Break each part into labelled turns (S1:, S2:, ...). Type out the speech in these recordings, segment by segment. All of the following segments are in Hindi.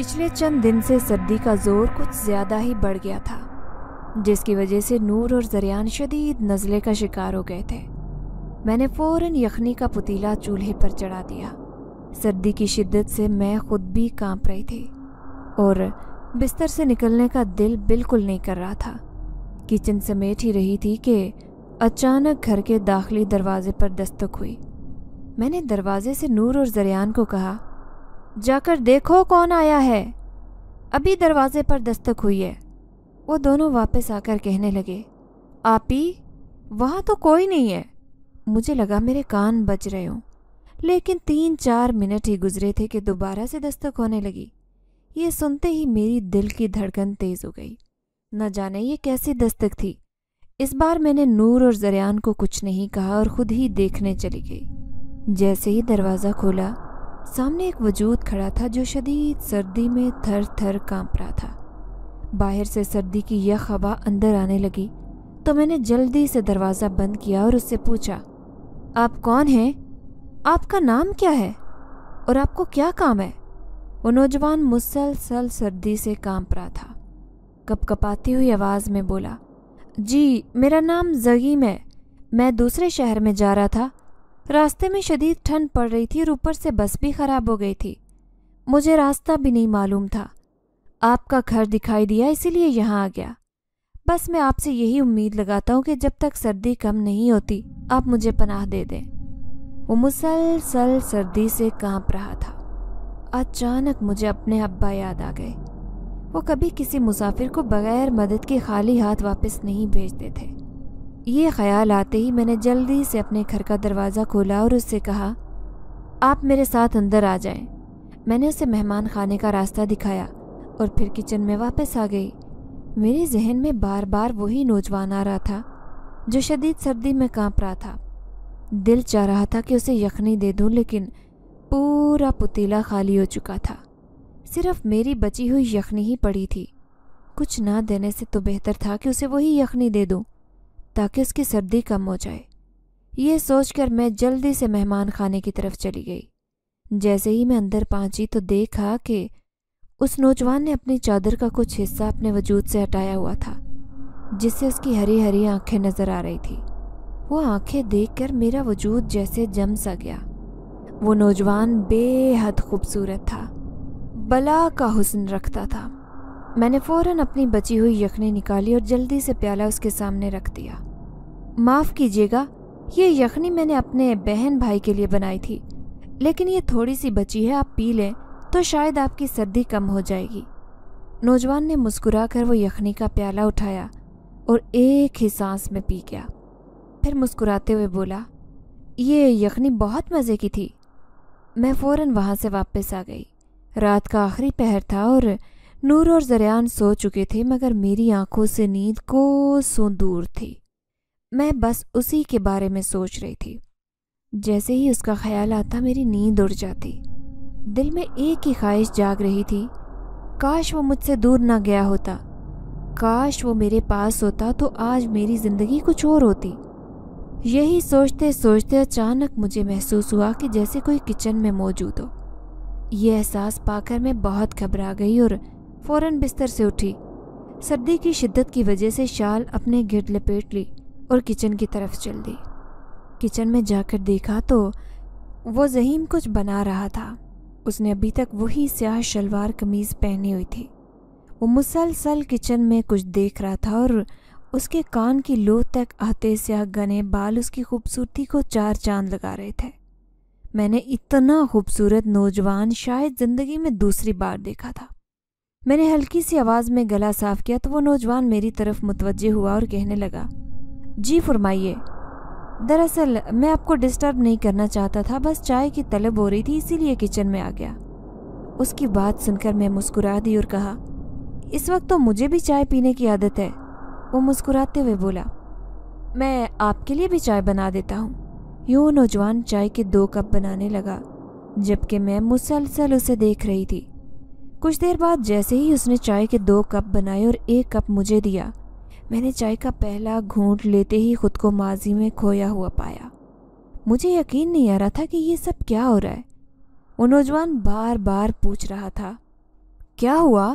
S1: पिछले चंद दिन से सर्दी का जोर कुछ ज़्यादा ही बढ़ गया था जिसकी वजह से नूर और जरियान शदीद नज़ले का शिकार हो गए थे मैंने फ़ौर यखनी का पुतीला चूल्हे पर चढ़ा दिया सर्दी की शिद्दत से मैं खुद भी कांप रही थी और बिस्तर से निकलने का दिल बिल्कुल नहीं कर रहा था किचन समेट ही रही थी कि अचानक घर के दाखिली दरवाजे पर दस्तक हुई मैंने दरवाजे से नूर और जरियान को कहा जाकर देखो कौन आया है अभी दरवाजे पर दस्तक हुई है वो दोनों वापस आकर कहने लगे आपी वहाँ तो कोई नहीं है मुझे लगा मेरे कान बज रहे हों लेकिन तीन चार मिनट ही गुजरे थे कि दोबारा से दस्तक होने लगी ये सुनते ही मेरी दिल की धड़कन तेज़ हो गई न जाने ये कैसी दस्तक थी इस बार मैंने नूर और जरियान को कुछ नहीं कहा और खुद ही देखने चली गई जैसे ही दरवाज़ा खोला सामने एक वजूद खड़ा था जो शदीद सर्दी में थर थर कांप रहा था बाहर से सर्दी की यह हवा अंदर आने लगी तो मैंने जल्दी से दरवाज़ा बंद किया और उससे पूछा आप कौन हैं आपका नाम क्या है और आपको क्या काम है वो नौजवान मुसलसल सर्दी से कांप रहा था कप कपाती हुई आवाज़ में बोला जी मेरा नाम जगीम है मैं दूसरे शहर में जा रहा था रास्ते में शदीद ठंड पड़ रही थी और ऊपर से बस भी खराब हो गई थी मुझे रास्ता भी नहीं मालूम था आपका घर दिखाई दिया इसीलिए यहाँ आ गया बस मैं आपसे यही उम्मीद लगाता हूँ कि जब तक सर्दी कम नहीं होती आप मुझे पनाह दे दें वो मुसलसल सर्दी से कांप रहा था अचानक मुझे अपने अब्बा याद आ गए वो कभी किसी मुसाफिर को बगैर मदद के खाली हाथ वापस नहीं भेजते थे ये ख्याल आते ही मैंने जल्दी से अपने घर का दरवाज़ा खोला और उससे कहा आप मेरे साथ अंदर आ जाएं। मैंने उसे मेहमान खाने का रास्ता दिखाया और फिर किचन में वापस आ गई मेरे जहन में बार बार वही नौजवान आ रहा था जो शदीद सर्दी में कांप रहा था दिल चाह रहा था कि उसे यखनी दे दूं लेकिन पूरा पुतीला खाली हो चुका था सिर्फ मेरी बची हुई यखनी ही पड़ी थी कुछ ना देने से तो बेहतर था कि उसे वही यखनी दे दूं ताकि उसकी सर्दी कम हो जाए ये सोचकर मैं जल्दी से मेहमान खाने की तरफ चली गई जैसे ही मैं अंदर पहुंची तो देखा कि उस नौजवान ने अपनी चादर का कुछ हिस्सा अपने वजूद से हटाया हुआ था जिससे उसकी हरी हरी आंखें नज़र आ रही थी वो आंखें देखकर मेरा वजूद जैसे जम सा गया वो नौजवान बेहद खूबसूरत था बला का हुसन रखता था मैंने फ़ौरन अपनी बची हुई यखनी निकाली और जल्दी से प्याला उसके सामने रख दिया माफ़ कीजिएगा ये यखनी मैंने अपने बहन भाई के लिए बनाई थी लेकिन ये थोड़ी सी बची है आप पी लें तो शायद आपकी सर्दी कम हो जाएगी नौजवान ने मुस्कुरा कर वो यखनी का प्याला उठाया और एक ही सांस में पी गया फिर मुस्कुराते हुए बोला ये यखनी बहुत मज़े की थी मैं फ़ौर वहाँ से वापस आ गई रात का आखिरी पहर था और नूर और जरियान सो चुके थे मगर मेरी आंखों से नींद कोसों दूर थी मैं बस उसी के बारे में सोच रही थी जैसे ही उसका ख्याल आता मेरी नींद उड़ जाती दिल में एक ही ख्वाहिश जाग रही थी काश वो मुझसे दूर ना गया होता काश वो मेरे पास होता तो आज मेरी ज़िंदगी कुछ और होती यही सोचते सोचते अचानक मुझे महसूस हुआ कि जैसे कोई किचन में मौजूद हो ये एहसास पाकर मैं बहुत घबरा गई और फ़ौरन बिस्तर से उठी सर्दी की शिद्दत की वजह से शाल अपने गिरद लपेट ली और किचन की तरफ चल दी किचन में जाकर देखा तो वो जहीम कुछ बना रहा था उसने अभी तक वही स्याह शलवार कमीज़ पहनी हुई थी वो मुसलसल किचन में कुछ देख रहा था और उसके कान की लो तक आते स्याह गने बाल उसकी खूबसूरती को चार चांद लगा रहे थे मैंने इतना खूबसूरत नौजवान शायद ज़िंदगी में दूसरी बार देखा था मैंने हल्की सी आवाज़ में गला साफ किया तो वो नौजवान मेरी तरफ मुतवजह हुआ और कहने लगा जी फरमाइए दरअसल मैं आपको डिस्टर्ब नहीं करना चाहता था बस चाय की तलब हो रही थी इसीलिए किचन में आ गया उसकी बात सुनकर मैं मुस्कुरा दी और कहा इस वक्त तो मुझे भी चाय पीने की आदत है वो मुस्कुराते हुए बोला मैं आपके लिए भी चाय बना देता हूँ यूँ नौजवान चाय के दो कप बनाने लगा जबकि मैं मुसलसल उसे देख रही थी कुछ देर बाद जैसे ही उसने चाय के दो कप बनाए और एक कप मुझे दिया मैंने चाय का पहला घूंट लेते ही खुद को माजी में खोया हुआ पाया मुझे यकीन नहीं आ रहा था कि ये सब क्या हो रहा है वो नौजवान बार बार पूछ रहा था क्या हुआ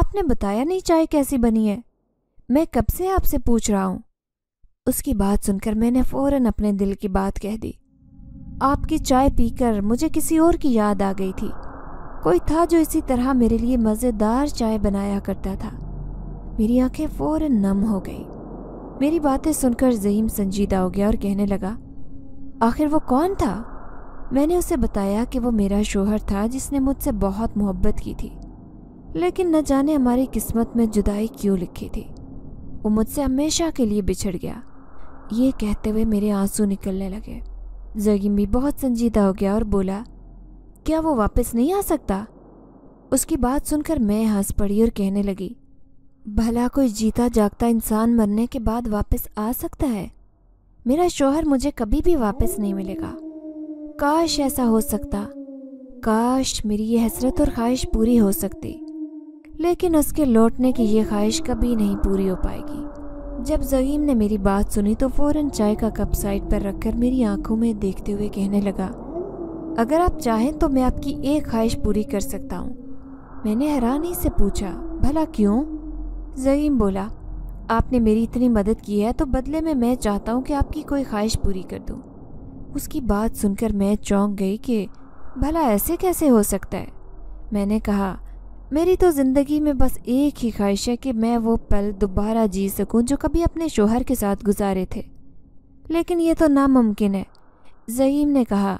S1: आपने बताया नहीं चाय कैसी बनी है मैं कब से आपसे पूछ रहा हूँ उसकी बात सुनकर मैंने फ़ौरन अपने दिल की बात कह दी आपकी चाय पीकर मुझे किसी और की याद आ गई थी कोई था जो इसी तरह मेरे लिए मज़ेदार चाय बनाया करता था मेरी आंखें फ़ौर नम हो गई मेरी बातें सुनकर जहीम संजीदा हो गया और कहने लगा आखिर वो कौन था मैंने उसे बताया कि वो मेरा शोहर था जिसने मुझसे बहुत मोहब्बत की थी लेकिन न जाने हमारी किस्मत में जुदाई क्यों लिखी थी वो मुझसे हमेशा के लिए बिछड़ गया ये कहते हुए मेरे आंसू निकलने लगे जगीम भी बहुत संजीदा हो गया और बोला क्या वो वापस नहीं आ सकता उसकी बात सुनकर मैं हंस पड़ी और कहने लगी भला कोई जीता जागता इंसान मरने के बाद वापस आ सकता है मेरा शोहर मुझे कभी भी वापस नहीं मिलेगा काश ऐसा हो सकता काश मेरी ये हसरत और ख्वाहिश पूरी हो सकती लेकिन उसके लौटने की ये ख्वाहिश कभी नहीं पूरी हो पाएगी जब जहीम ने मेरी बात सुनी तो फ़ौरन चाय का कप साइड पर रखकर मेरी आंखों में देखते हुए कहने लगा अगर आप चाहें तो मैं आपकी एक ख्वाहिश पूरी कर सकता हूँ मैंने हैरानी से पूछा भला क्यों जहीम बोला आपने मेरी इतनी मदद की है तो बदले में मैं चाहता हूँ कि आपकी कोई ख्वाहिश पूरी कर दूँ उसकी बात सुनकर मैं चौंक गई कि भला ऐसे कैसे हो सकता है मैंने कहा मेरी तो ज़िंदगी में बस एक ही ख्वाहिश है कि मैं वो पल दोबारा जी सकूं जो कभी अपने शोहर के साथ गुजारे थे लेकिन ये तो नामुमकिन है जहीम ने कहा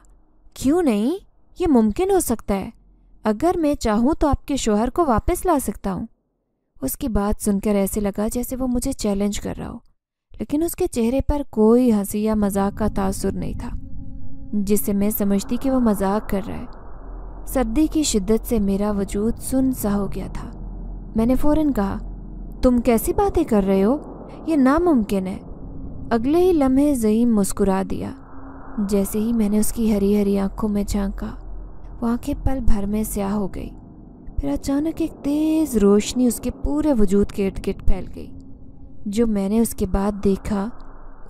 S1: क्यों नहीं ये मुमकिन हो सकता है अगर मैं चाहूँ तो आपके शोहर को वापस ला सकता हूँ उसकी बात सुनकर ऐसे लगा जैसे वो मुझे चैलेंज कर रहा हो लेकिन उसके चेहरे पर कोई हंसी या मजाक का तासुर नहीं था जिससे मैं समझती कि वो मजाक कर रहा है सर्दी की शिद्दत से मेरा वजूद सुन सा हो गया था मैंने फ़ौरन कहा तुम कैसी बातें कर रहे हो ये नामुमकिन है अगले ही लम्हे जईम मुस्कुरा दिया जैसे ही मैंने उसकी हरी हरी आंखों में झांका वो आंखें पल भर में स्याह हो गई फिर अचानक एक तेज़ रोशनी उसके पूरे वजूद के इर्द गिर्द फैल गई जो मैंने उसके बाद देखा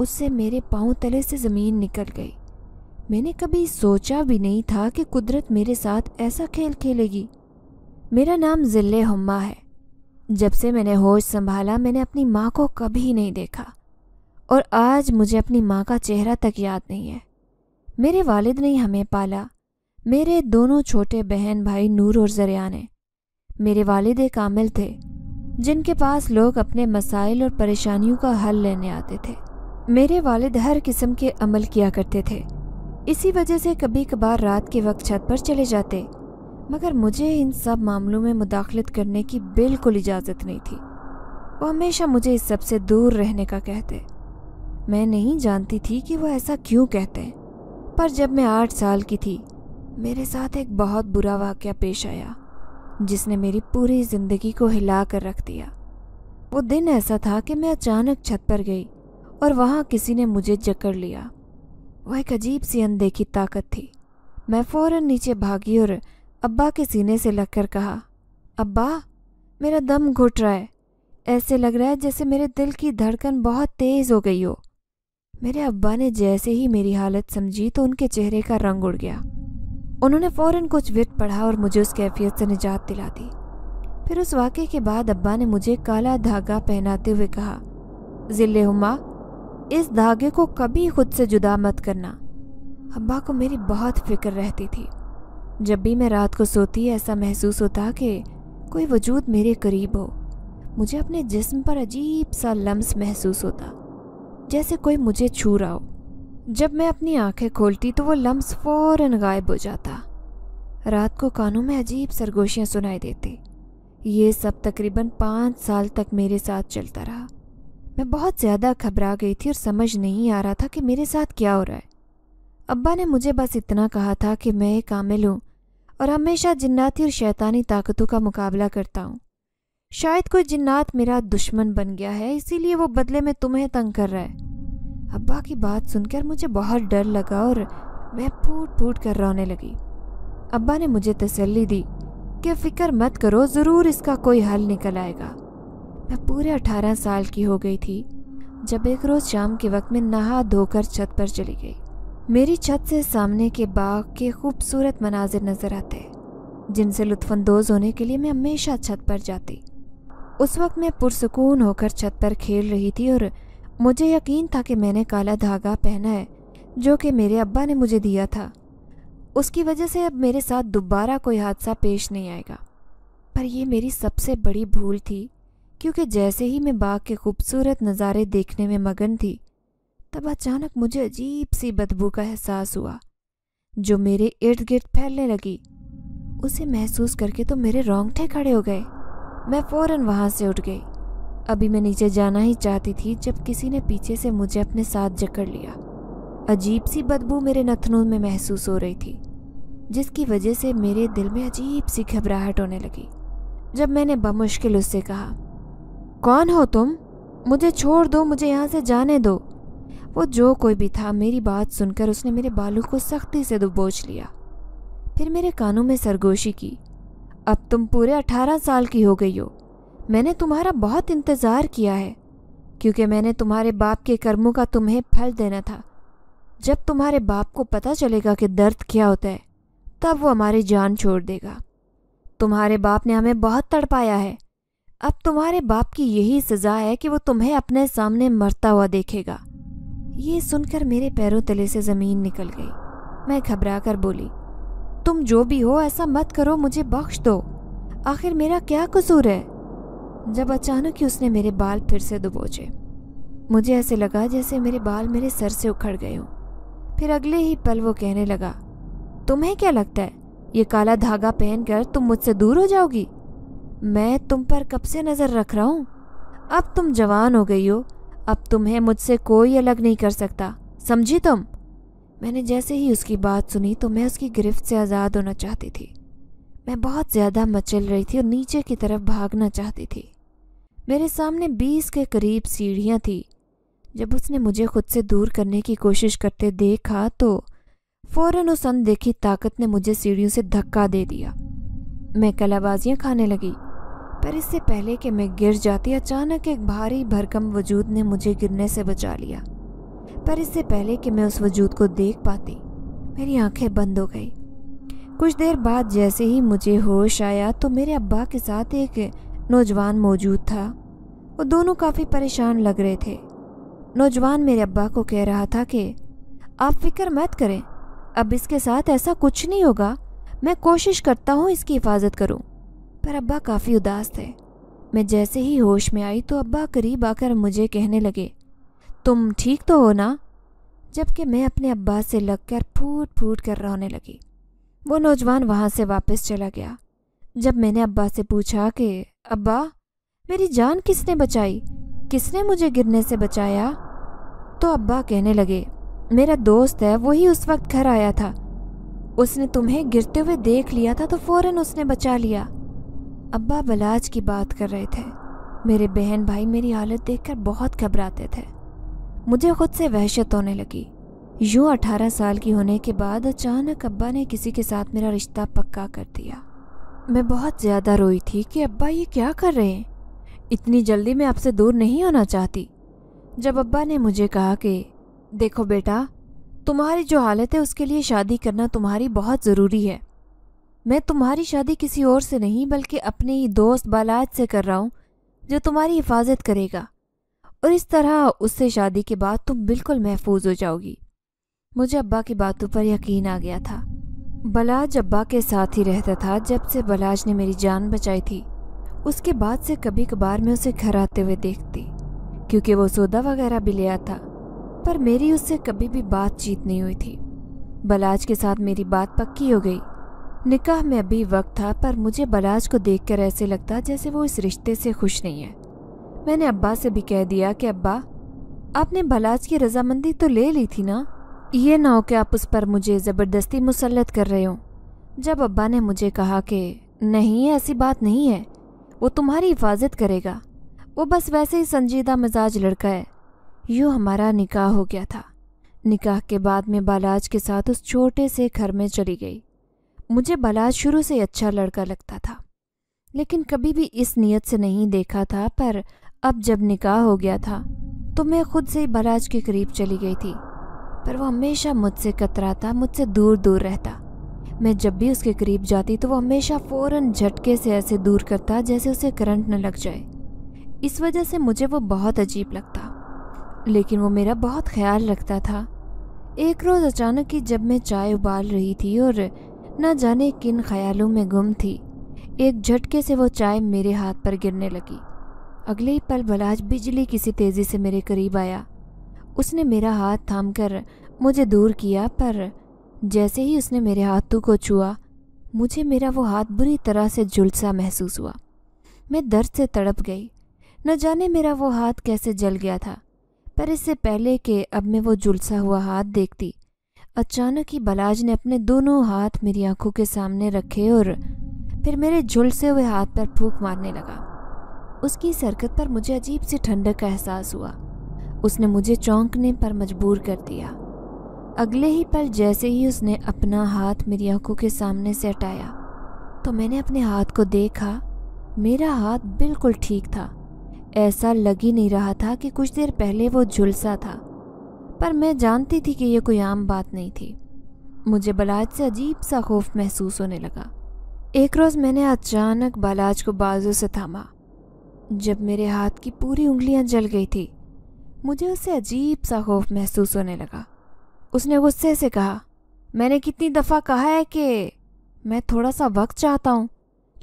S1: उससे मेरे पाँव तले से ज़मीन निकल गई मैंने कभी सोचा भी नहीं था कि कुदरत मेरे साथ ऐसा खेल खेलेगी मेरा नाम ज़िले हम्मा है जब से मैंने होश संभाला मैंने अपनी माँ को कभी नहीं देखा और आज मुझे अपनी माँ का चेहरा तक याद नहीं है मेरे वालिद ने हमें पाला मेरे दोनों छोटे बहन भाई नूर और जरिया ने मेरे वालिद एक आमिल थे जिनके पास लोग अपने मसाइल और परेशानियों का हल लेने आते थे मेरे वालिद हर किस्म के अमल किया करते थे इसी वजह से कभी कभार रात के वक्त छत पर चले जाते मगर मुझे इन सब मामलों में मुदाखलत करने की बिल्कुल इजाज़त नहीं थी वो हमेशा मुझे इस सब से दूर रहने का कहते मैं नहीं जानती थी कि वह ऐसा क्यों कहते हैं पर जब मैं आठ साल की थी मेरे साथ एक बहुत बुरा वाक़ पेश आया जिसने मेरी पूरी ज़िंदगी को हिला कर रख दिया वो दिन ऐसा था कि मैं अचानक छत पर गई और वहाँ किसी ने मुझे जकड़ लिया वह एक अजीब सी अनदेखी ताकत थी मैं फ़ौर नीचे भागी और अब्बा के सीने से लगकर कहा अब्बा मेरा दम घुट रहा है ऐसे लग रहा है जैसे मेरे दिल की धड़कन बहुत तेज़ हो गई हो मेरे अब्बा ने जैसे ही मेरी हालत समझी तो उनके चेहरे का रंग उड़ गया उन्होंने फ़ौरन कुछ वित पढ़ा और मुझे उस कैफियत से निजात दिला दी फिर उस वाक़े के बाद अब्बा ने मुझे काला धागा पहनाते हुए कहा जिले हुमा इस धागे को कभी खुद से जुदा मत करना अब्बा को मेरी बहुत फिक्र रहती थी जब भी मैं रात को सोती ऐसा महसूस होता कि कोई वजूद मेरे करीब हो मुझे अपने जिस्म पर अजीब सा लम्स महसूस होता जैसे कोई मुझे छू रहा हो जब मैं अपनी आंखें खोलती तो वो लम्स फ़ौरन गायब हो जाता रात को कानों में अजीब सरगोशियाँ सुनाई देती ये सब तकरीबन पाँच साल तक मेरे साथ चलता रहा मैं बहुत ज़्यादा घबरा गई थी और समझ नहीं आ रहा था कि मेरे साथ क्या हो रहा है अब्बा ने मुझे बस इतना कहा था कि मैं कामिल हूँ और हमेशा जिन्नाती और शैतानी ताकतों का मुकाबला करता हूँ शायद कोई जिन्नात मेरा दुश्मन बन गया है इसीलिए वो बदले में तुम्हें तंग कर रहा है अब्बा की बात सुनकर मुझे बहुत डर लगा और मैं फूट फूट कर रोने लगी अब्बा ने मुझे तसल्ली दी कि फ़िक्र मत करो ज़रूर इसका कोई हल निकल आएगा मैं पूरे अठारह साल की हो गई थी जब एक रोज़ शाम के वक्त में नहा धोकर छत पर चली गई मेरी छत से सामने के बाग के खूबसूरत मनाजिर नज़र आते जिनसे लुत्फानंदोज़ होने के लिए मैं हमेशा छत पर जाती उस वक्त मैं पुरसकून होकर छत पर खेल रही थी और मुझे यकीन था कि मैंने काला धागा पहना है जो कि मेरे अब्बा ने मुझे दिया था उसकी वजह से अब मेरे साथ दोबारा कोई हादसा पेश नहीं आएगा पर यह मेरी सबसे बड़ी भूल थी क्योंकि जैसे ही मैं बाग के खूबसूरत नज़ारे देखने में मगन थी तब अचानक मुझे अजीब सी बदबू का एहसास हुआ जो मेरे इर्द गिर्द फैलने लगी उसे महसूस करके तो मेरे रोंगटे खड़े हो गए मैं फ़ौरन वहाँ से उठ गई अभी मैं नीचे जाना ही चाहती थी जब किसी ने पीछे से मुझे अपने साथ जकड़ लिया अजीब सी बदबू मेरे नथनों में महसूस हो रही थी जिसकी वजह से मेरे दिल में अजीब सी घबराहट होने लगी जब मैंने बमुश्किल उससे कहा कौन हो तुम मुझे छोड़ दो मुझे यहाँ से जाने दो वो जो कोई भी था मेरी बात सुनकर उसने मेरे बालों को सख्ती से दुबोच लिया फिर मेरे कानों में सरगोशी की अब तुम पूरे अठारह साल की हो गई हो मैंने तुम्हारा बहुत इंतज़ार किया है क्योंकि मैंने तुम्हारे बाप के कर्मों का तुम्हें फल देना था जब तुम्हारे बाप को पता चलेगा कि दर्द क्या होता है तब वो हमारी जान छोड़ देगा तुम्हारे बाप ने हमें बहुत तड़पाया है अब तुम्हारे बाप की यही सज़ा है कि वो तुम्हें अपने सामने मरता हुआ देखेगा ये सुनकर मेरे पैरों तले से ज़मीन निकल गई मैं घबरा कर बोली तुम जो भी हो ऐसा मत करो मुझे बख्श दो आखिर मेरा क्या कसूर है जब अचानक ही उसने मेरे बाल फिर से दुबोचे मुझे ऐसे लगा जैसे मेरे बाल मेरे सर से उखड़ गए हों फिर अगले ही पल वो कहने लगा तुम्हें क्या लगता है ये काला धागा पहनकर तुम मुझसे दूर हो जाओगी मैं तुम पर कब से नज़र रख रहा हूँ अब तुम जवान हो गई हो अब तुम्हें मुझसे कोई अलग नहीं कर सकता समझी तुम मैंने जैसे ही उसकी बात सुनी तो मैं उसकी गिरफ्त से आज़ाद होना चाहती थी मैं बहुत ज़्यादा मचल रही थी और नीचे की तरफ भागना चाहती थी मेरे सामने बीस के करीब सीढ़ियाँ थी जब उसने मुझे खुद से दूर करने की कोशिश करते देखा तो फ़ौरन उस अनदेखी ताकत ने मुझे सीढ़ियों से धक्का दे दिया मैं कलाबाजियाँ खाने लगी पर इससे पहले कि मैं गिर जाती अचानक एक भारी भरकम वजूद ने मुझे गिरने से बचा लिया पर इससे पहले कि मैं उस वजूद को देख पाती मेरी आंखें बंद हो गई कुछ देर बाद जैसे ही मुझे होश आया तो मेरे अब्बा के साथ एक नौजवान मौजूद था वो दोनों काफ़ी परेशान लग रहे थे नौजवान मेरे अब्बा को कह रहा था कि आप फिक्र मत करें अब इसके साथ ऐसा कुछ नहीं होगा मैं कोशिश करता हूँ इसकी हिफाजत करूँ पर अब्बा काफ़ी उदास थे मैं जैसे ही होश में आई तो अब्बा करीब आकर मुझे कहने लगे तुम ठीक तो हो ना जबकि मैं अपने अब्बा से लगकर फूट फूट कर रोने लगी वो नौजवान वहाँ से वापस चला गया जब मैंने अब्बा से पूछा कि अब्बा मेरी जान किसने बचाई किसने मुझे गिरने से बचाया तो अब्बा कहने लगे मेरा दोस्त है वही उस वक्त घर आया था उसने तुम्हें गिरते हुए देख लिया था तो फौरन उसने बचा लिया अब्बा बलाज की बात कर रहे थे मेरे बहन भाई मेरी हालत देखकर बहुत घबराते थे मुझे खुद से वहशत होने लगी यूं अठारह साल की होने के बाद अचानक अब्बा ने किसी के साथ मेरा रिश्ता पक्का कर दिया मैं बहुत ज़्यादा रोई थी कि अब्बा ये क्या कर रहे हैं इतनी जल्दी मैं आपसे दूर नहीं होना चाहती जब अब्बा ने मुझे कहा कि देखो बेटा तुम्हारी जो हालत है उसके लिए शादी करना तुम्हारी बहुत ज़रूरी है मैं तुम्हारी शादी किसी और से नहीं बल्कि अपने ही दोस्त बालाज से कर रहा हूँ जो तुम्हारी हिफाजत करेगा और इस तरह उससे शादी के बाद तुम बिल्कुल महफूज हो जाओगी मुझे अब्बा की बातों पर यकीन आ गया था बलाज अब्बा के साथ ही रहता था जब से बलाज ने मेरी जान बचाई थी उसके बाद से कभी कभार मैं उसे घर आते हुए देखती क्योंकि वो सोदा वगैरह भी लिया था पर मेरी उससे कभी भी बातचीत नहीं हुई थी बलाज के साथ मेरी बात पक्की हो गई निकाह में अभी वक्त था पर मुझे बलाज को देखकर ऐसे लगता जैसे वो इस रिश्ते से खुश नहीं है मैंने अब्बा से भी कह दिया कि अब्बा आपने बलाज की रजामंदी तो ले ली थी ना ये ना हो कि आप उस पर मुझे ज़बरदस्ती मुसलत कर रहे हो जब अब्बा ने मुझे कहा कि नहीं ऐसी बात नहीं है वो तुम्हारी हिफाजत करेगा वो बस वैसे ही संजीदा मिजाज लड़का है यूँ हमारा निकाह हो गया था निकाह के बाद मैं बालाज के साथ उस छोटे से घर में चली गई मुझे बालाज शुरू से अच्छा लड़का लगता था लेकिन कभी भी इस नीयत से नहीं देखा था पर अब जब निकाह हो गया था तो मैं खुद से ही बराज के करीब चली गई थी पर वो हमेशा मुझसे कतराता मुझसे दूर दूर रहता मैं जब भी उसके करीब जाती तो वो हमेशा फ़ौरन झटके से ऐसे दूर करता जैसे उसे करंट न लग जाए इस वजह से मुझे वो बहुत अजीब लगता लेकिन वो मेरा बहुत ख्याल रखता था एक रोज़ अचानक ही जब मैं चाय उबाल रही थी और न जाने किन ख्यालों में गुम थी एक झटके से वो चाय मेरे हाथ पर गिरने लगी अगले ही पल बलाज बिजली किसी तेज़ी से मेरे करीब आया उसने मेरा हाथ थामकर मुझे दूर किया पर जैसे ही उसने मेरे हाथों को छुआ मुझे मेरा वो हाथ बुरी तरह से जुलसा महसूस हुआ मैं दर्द से तड़प गई न जाने मेरा वो हाथ कैसे जल गया था पर इससे पहले कि अब मैं वो जुलसा हुआ हाथ देखती अचानक ही बलाज ने अपने दोनों हाथ मेरी आंखों के सामने रखे और फिर मेरे झुलसे हुए हाथ पर फूक मारने लगा उसकी सरकत पर मुझे अजीब सी ठंडक का एहसास हुआ उसने मुझे चौंकने पर मजबूर कर दिया अगले ही पल जैसे ही उसने अपना हाथ मेरी आंखों के सामने से हटाया तो मैंने अपने हाथ को देखा मेरा हाथ बिल्कुल ठीक था ऐसा लग ही नहीं रहा था कि कुछ देर पहले वो झुलसा था पर मैं जानती थी कि यह कोई आम बात नहीं थी मुझे बलाज से अजीब सा खौफ महसूस होने लगा एक रोज़ मैंने अचानक बलाज को बाजू से थामा जब मेरे हाथ की पूरी उंगलियां जल गई थी मुझे उससे अजीब सा खौफ महसूस होने लगा उसने गुस्से से कहा मैंने कितनी दफ़ा कहा है कि मैं थोड़ा सा वक्त चाहता हूँ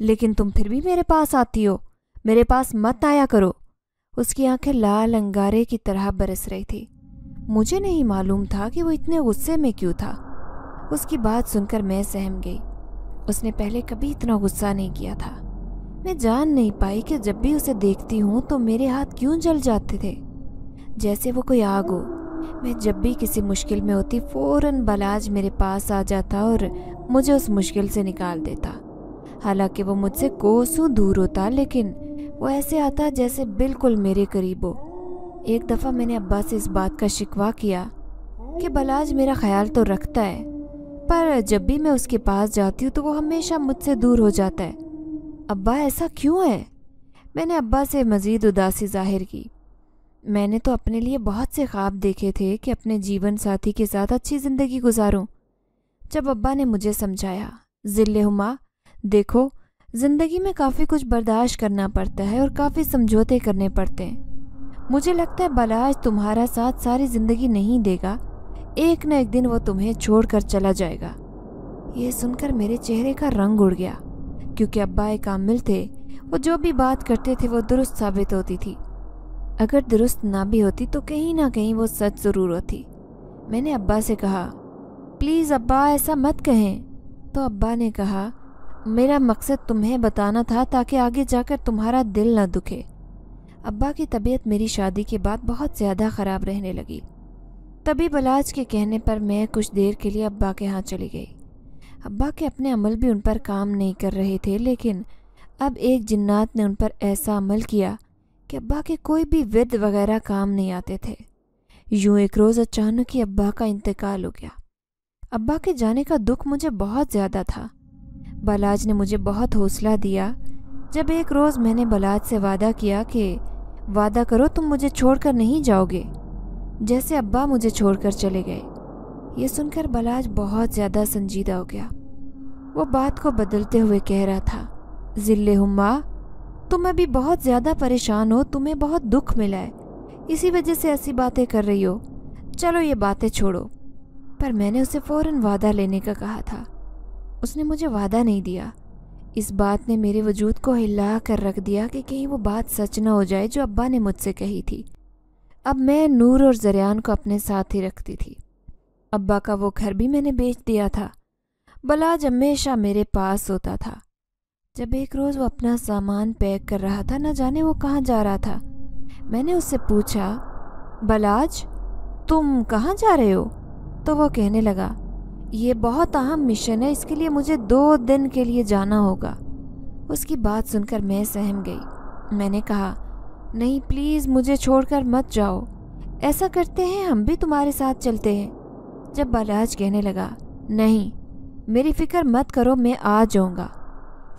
S1: लेकिन तुम फिर भी मेरे पास आती हो मेरे पास मत आया करो उसकी आंखें लाल अंगारे की तरह बरस रही थी मुझे नहीं मालूम था कि वो इतने गुस्से में क्यों था उसकी बात सुनकर मैं सहम गई उसने पहले कभी इतना गुस्सा नहीं किया था मैं जान नहीं पाई कि जब भी उसे देखती हूँ तो मेरे हाथ क्यों जल जाते थे जैसे वो कोई आग हो मैं जब भी किसी मुश्किल में होती फ़ौर बलाज मेरे पास आ जाता और मुझे उस मुश्किल से निकाल देता हालांकि वो मुझसे कोसों दूर होता लेकिन वो ऐसे आता जैसे बिल्कुल मेरे करीब हो एक दफ़ा मैंने अब्बा से इस बात का शिकवा किया कि बलाज मेरा ख्याल तो रखता है पर जब भी मैं उसके पास जाती हूँ तो वो हमेशा मुझसे दूर हो जाता है अब्बा ऐसा क्यों है मैंने अब्बा से मज़ीद उदासी जाहिर की मैंने तो अपने लिए बहुत से ख्वाब देखे थे कि अपने जीवन साथी के साथ अच्छी ज़िंदगी गुजारूं। जब अब्बा ने मुझे समझाया जिले हुमा देखो ज़िंदगी में काफ़ी कुछ बर्दाश्त करना पड़ता है और काफ़ी समझौते करने पड़ते हैं मुझे लगता है बलाज तुम्हारा साथ सारी ज़िंदगी नहीं देगा एक न एक दिन वो तुम्हें छोड़ चला जाएगा यह सुनकर मेरे चेहरे का रंग उड़ गया क्योंकि अब्बा एक कामिल थे वो जो भी बात करते थे वो दुरुस्त साबित होती थी अगर दुरुस्त ना भी होती तो कहीं ना कहीं वो सच ज़रूर होती मैंने अब्बा से कहा प्लीज़ अब्बा ऐसा मत कहें तो अब्बा ने कहा मेरा मकसद तुम्हें बताना था ताकि आगे जाकर तुम्हारा दिल ना दुखे अब्बा की तबीयत मेरी शादी के बाद बहुत ज़्यादा ख़राब रहने लगी तभी बलाज के कहने पर मैं कुछ देर के लिए अब्बा के यहाँ चली गई अब्बा के अपने अमल भी उन पर काम नहीं कर रहे थे लेकिन अब एक जिन्नात ने उन पर ऐसा अमल किया कि अब्बा के कोई भी विद वगैरह काम नहीं आते थे यूं एक रोज़ अचानक ही अब्बा का इंतकाल हो गया अब्बा के जाने का दुख मुझे बहुत ज़्यादा था बलाज ने मुझे बहुत हौसला दिया जब एक रोज़ मैंने बलाज से वादा किया कि वादा करो तुम मुझे छोड़कर नहीं जाओगे जैसे अब्बा मुझे छोड़कर चले गए ये सुनकर बलाज बहुत ज़्यादा संजीदा हो गया वो बात को बदलते हुए कह रहा था जिल्ले हुमा तुम अभी बहुत ज़्यादा परेशान हो तुम्हें बहुत दुख मिला है इसी वजह से ऐसी बातें कर रही हो चलो ये बातें छोड़ो पर मैंने उसे फ़ौर वादा लेने का कहा था उसने मुझे वादा नहीं दिया इस बात ने मेरे वजूद को हिला कर रख दिया कि कहीं वो बात सच ना हो जाए जो अब्बा ने मुझसे कही थी अब मैं नूर और जरियान को अपने साथ ही रखती थी अब्बा का वो घर भी मैंने बेच दिया था बलाज हमेशा मेरे पास होता था जब एक रोज़ वो अपना सामान पैक कर रहा था न जाने वो कहाँ जा रहा था मैंने उससे पूछा बलाज तुम कहाँ जा रहे हो तो वो कहने लगा ये बहुत अहम मिशन है इसके लिए मुझे दो दिन के लिए जाना होगा उसकी बात सुनकर मैं सहम गई मैंने कहा नहीं प्लीज़ मुझे छोड़कर मत जाओ ऐसा करते हैं हम भी तुम्हारे साथ चलते हैं जब बलाज कहने लगा नहीं मेरी फ़िक्र मत करो मैं आ जाऊँगा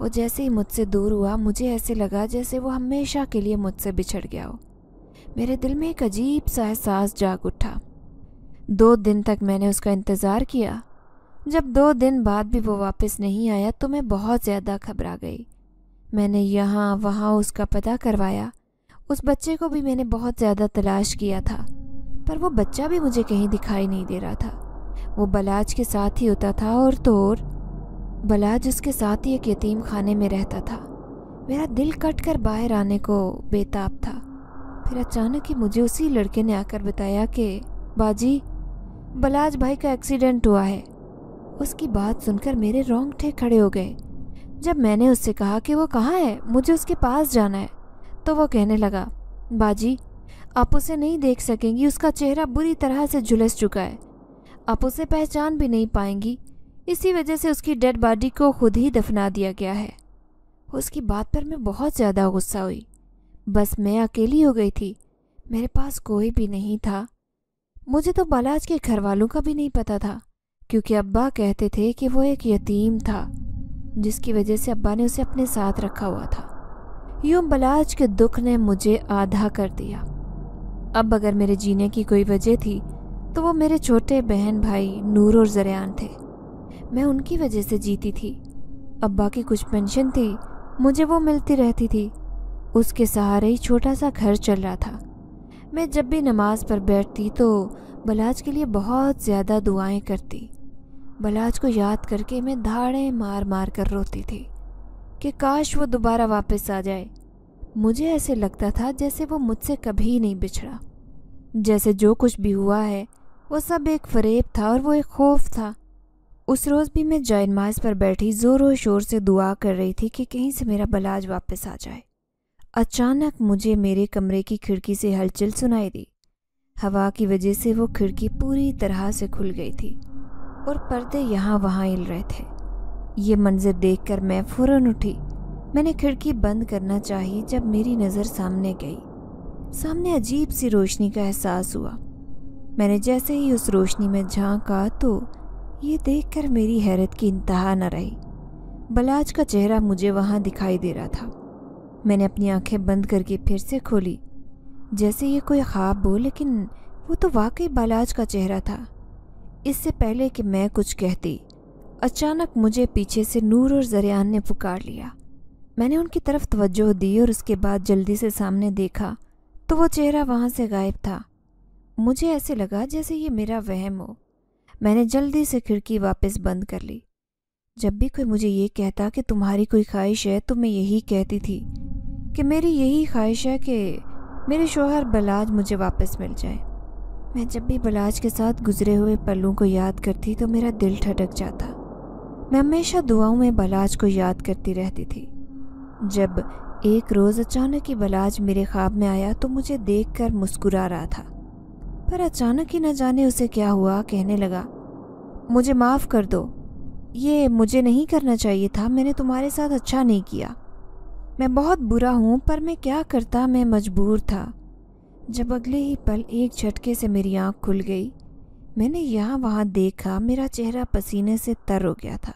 S1: वो जैसे ही मुझसे दूर हुआ मुझे ऐसे लगा जैसे वो हमेशा के लिए मुझसे बिछड़ गया हो मेरे दिल में एक अजीब सा एहसास जाग उठा दो दिन तक मैंने उसका इंतज़ार किया जब दो दिन बाद भी वो वापस नहीं आया तो मैं बहुत ज़्यादा घबरा गई मैंने यहाँ वहाँ उसका पता करवाया उस बच्चे को भी मैंने बहुत ज़्यादा तलाश किया था पर वो बच्चा भी मुझे कहीं दिखाई नहीं दे रहा था वो बलाज के साथ ही होता था और तो और बलाज उसके साथ ही एक यतीम खाने में रहता था मेरा दिल कट कर बाहर आने को बेताब था फिर अचानक ही मुझे उसी लड़के ने आकर बताया कि बाजी बलाज भाई का एक्सीडेंट हुआ है उसकी बात सुनकर मेरे रोंगटे खड़े हो गए जब मैंने उससे कहा कि वो कहाँ है मुझे उसके पास जाना है तो वो कहने लगा बाजी आप उसे नहीं देख सकेंगी उसका चेहरा बुरी तरह से झुलस चुका है आप उसे पहचान भी नहीं पाएंगी इसी वजह से उसकी डेड बॉडी को खुद ही दफना दिया गया है उसकी बात पर मैं बहुत ज़्यादा गुस्सा हुई बस मैं अकेली हो गई थी मेरे पास कोई भी नहीं था मुझे तो बालाज के घर वालों का भी नहीं पता था क्योंकि अब्बा कहते थे कि वो एक यतीम था जिसकी वजह से अब्बा ने उसे अपने साथ रखा हुआ था यूं बलाज के दुख ने मुझे आधा कर दिया अब अगर मेरे जीने की कोई वजह थी तो वो मेरे छोटे बहन भाई नूर और जरियान थे मैं उनकी वजह से जीती थी अब्बा की कुछ पेंशन थी मुझे वो मिलती रहती थी उसके सहारे ही छोटा सा घर चल रहा था मैं जब भी नमाज पर बैठती तो बलाज के लिए बहुत ज़्यादा दुआएं करती बलाज को याद करके मैं धाड़े मार मार कर रोती थी कि काश वो दोबारा वापस आ जाए मुझे ऐसे लगता था जैसे वो मुझसे कभी नहीं बिछड़ा जैसे जो कुछ भी हुआ है वो सब एक फरेब था और वो एक खौफ था उस रोज़ भी मैं जैन नमाज पर बैठी ज़ोरों शोर से दुआ कर रही थी कि कहीं से मेरा बलाज वापस आ जाए अचानक मुझे मेरे कमरे की खिड़की से हलचल सुनाई दी हवा की वजह से वो खिड़की पूरी तरह से खुल गई थी और पर्दे यहाँ वहाँ हिल रहे थे ये मंज़र देखकर मैं फ़ौर उठी मैंने खिड़की बंद करना चाहिए जब मेरी नज़र सामने गई सामने अजीब सी रोशनी का एहसास हुआ मैंने जैसे ही उस रोशनी में झांका तो ये देखकर मेरी हैरत की इंतहा न रही बलाज का चेहरा मुझे वहाँ दिखाई दे रहा था मैंने अपनी आंखें बंद करके फिर से खोली जैसे ये कोई ख्वाब हो लेकिन वो तो वाकई बलाज का चेहरा था इससे पहले कि मैं कुछ कहती अचानक मुझे पीछे से नूर और जरियान ने पुकार लिया मैंने उनकी तरफ तवज्जो दी और उसके बाद जल्दी से सामने देखा तो वो चेहरा वहाँ से गायब था मुझे ऐसे लगा जैसे ये मेरा वहम हो मैंने जल्दी से खिड़की वापस बंद कर ली जब भी कोई मुझे ये कहता कि तुम्हारी कोई ख्वाहिश है तो मैं यही कहती थी कि मेरी यही ख्वाहिश है कि मेरे शोहर बलाज मुझे वापस मिल जाए मैं जब भी बलाज के साथ गुजरे हुए पलों को याद करती तो मेरा दिल ठटक जाता मैं हमेशा दुआओं में बलाज को याद करती रहती थी जब एक रोज़ अचानक ही बलाज मेरे ख्वाब में आया तो मुझे देखकर मुस्कुरा रहा था पर अचानक ही न जाने उसे क्या हुआ कहने लगा मुझे माफ़ कर दो ये मुझे नहीं करना चाहिए था मैंने तुम्हारे साथ अच्छा नहीं किया मैं बहुत बुरा हूँ पर मैं क्या करता मैं मजबूर था जब अगले ही पल एक झटके से मेरी आँख खुल गई मैंने यहाँ वहाँ देखा मेरा चेहरा पसीने से तर हो गया था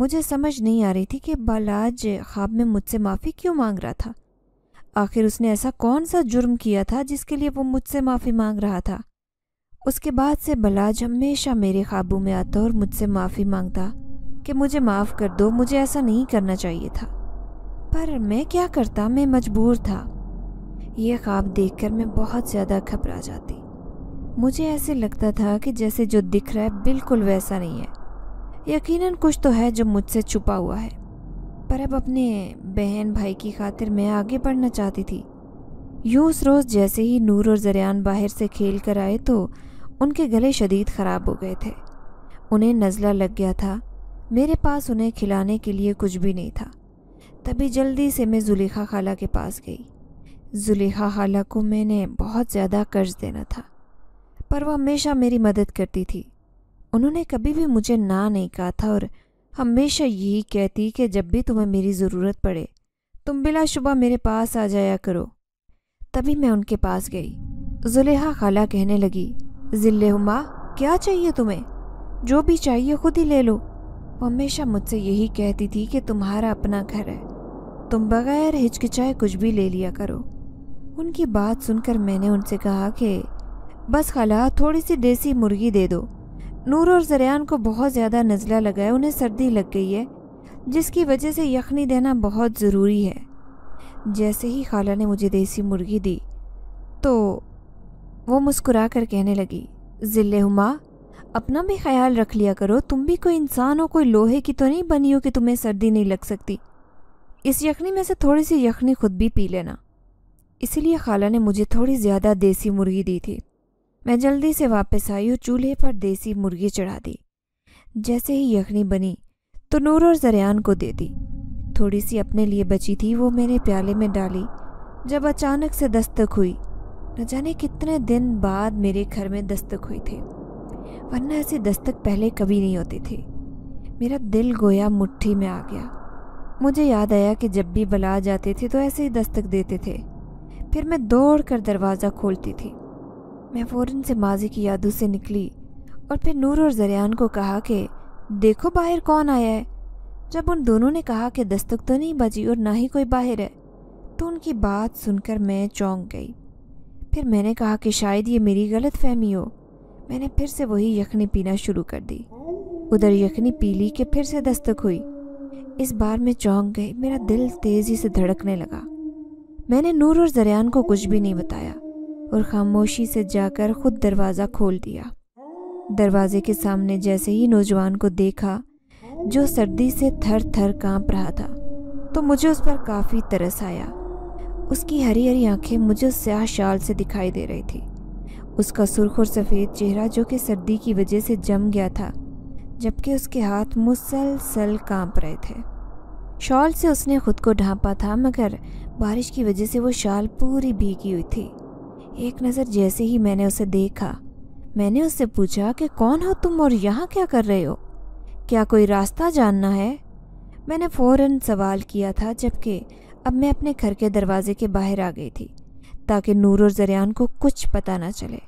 S1: मुझे समझ नहीं आ रही थी कि बालाज ख्वाब में मुझसे माफ़ी क्यों मांग रहा था आखिर उसने ऐसा कौन सा जुर्म किया था जिसके लिए वो मुझसे माफ़ी मांग रहा था उसके बाद से बलाज हमेशा मेरे काबू में आता और मुझसे माफ़ी मांगता कि मुझे माफ़ कर दो मुझे ऐसा नहीं करना चाहिए था पर मैं क्या करता मैं मजबूर था यह ख्वाब देखकर मैं बहुत ज़्यादा घबरा जाती मुझे ऐसे लगता था कि जैसे जो दिख रहा है बिल्कुल वैसा नहीं है यकीनन कुछ तो है जो मुझसे छुपा हुआ है पर अब अपने बहन भाई की खातिर मैं आगे बढ़ना चाहती थी यूँ उस रोज़ जैसे ही नूर और जरियान बाहर से खेल कर आए तो उनके गले शदीद ख़राब हो गए थे उन्हें नज़ला लग गया था मेरे पास उन्हें खिलाने के लिए कुछ भी नहीं था तभी जल्दी से मैं जुलेखा खाला के पास गई जुलेखा खाला को मैंने बहुत ज़्यादा कर्ज देना था पर वह हमेशा मेरी मदद करती थी उन्होंने कभी भी मुझे ना नहीं कहा था और हमेशा यही कहती कि जब भी तुम्हें मेरी ज़रूरत पड़े तुम बिलाशुबा मेरे पास आ जाया करो तभी मैं उनके पास गई जुलेहा खाला कहने लगी जिल्ले हुमा क्या चाहिए तुम्हें जो भी चाहिए खुद ही ले लो वो हमेशा मुझसे यही कहती थी कि तुम्हारा अपना घर है तुम बगैर हिचकिचाए कुछ भी ले लिया करो उनकी बात सुनकर मैंने उनसे कहा कि बस खाला थोड़ी सी देसी मुर्गी दे दो नूर और जरियान को बहुत ज़्यादा नज़ला लगा है उन्हें सर्दी लग गई है जिसकी वजह से यखनी देना बहुत ज़रूरी है जैसे ही खाला ने मुझे देसी मुर्गी दी तो वो मुस्कुरा कर कहने लगी ज़िले हुमा अपना भी ख्याल रख लिया करो तुम भी कोई इंसान हो कोई लोहे की तो नहीं बनी हो कि तुम्हें सर्दी नहीं लग सकती इस यखनी में से थोड़ी सी यखनी खुद भी पी लेना इसीलिए खाला ने मुझे थोड़ी ज़्यादा देसी मुर्गी दी थी मैं जल्दी से वापस आई और चूल्हे पर देसी मुर्गी चढ़ा दी जैसे ही यखनी बनी तो नूर और जरियान को दे दी थोड़ी सी अपने लिए बची थी वो मैंने प्याले में डाली जब अचानक से दस्तक हुई न जाने कितने दिन बाद मेरे घर में दस्तक हुई थी वरना ऐसी दस्तक पहले कभी नहीं होती थी मेरा दिल गोया मुट्ठी में आ गया मुझे याद आया कि जब भी बला जाते थे तो ऐसे ही दस्तक देते थे फिर मैं दौड़ कर दरवाज़ा खोलती थी मैं फ़ौरन से माजी की यादों से निकली और फिर नूर और जरियान को कहा कि देखो बाहर कौन आया है जब उन दोनों ने कहा कि दस्तक तो नहीं बजी और ना ही कोई बाहर है तो उनकी बात सुनकर मैं चौंक गई फिर मैंने कहा कि शायद ये मेरी गलत फहमी हो मैंने फिर से वही यखनी पीना शुरू कर दी उधर यखनी पी ली कि फिर से दस्तक हुई इस बार मैं चौंक गई मेरा दिल तेज़ी से धड़कने लगा मैंने नूर और जरियान को कुछ भी नहीं बताया और ख़ामोशी से जाकर खुद दरवाज़ा खोल दिया दरवाजे के सामने जैसे ही नौजवान को देखा जो सर्दी से थर थर कांप रहा था तो मुझे उस पर काफ़ी तरस आया उसकी हरी हरी आंखें मुझे स्याह शाल से दिखाई दे रही थी उसका सुर्ख और सफ़ेद चेहरा जो कि सर्दी की वजह से जम गया था जबकि उसके हाथ मुसलसल कांप रहे थे शॉल से उसने खुद को ढांपा था मगर बारिश की वजह से वो शाल पूरी भीगी हुई थी एक नज़र जैसे ही मैंने उसे देखा मैंने उससे पूछा कि कौन हो तुम और यहाँ क्या कर रहे हो क्या कोई रास्ता जानना है मैंने फ़ौरन सवाल किया था जबकि अब मैं अपने घर के दरवाजे के बाहर आ गई थी ताकि नूर और जरियान को कुछ पता ना चले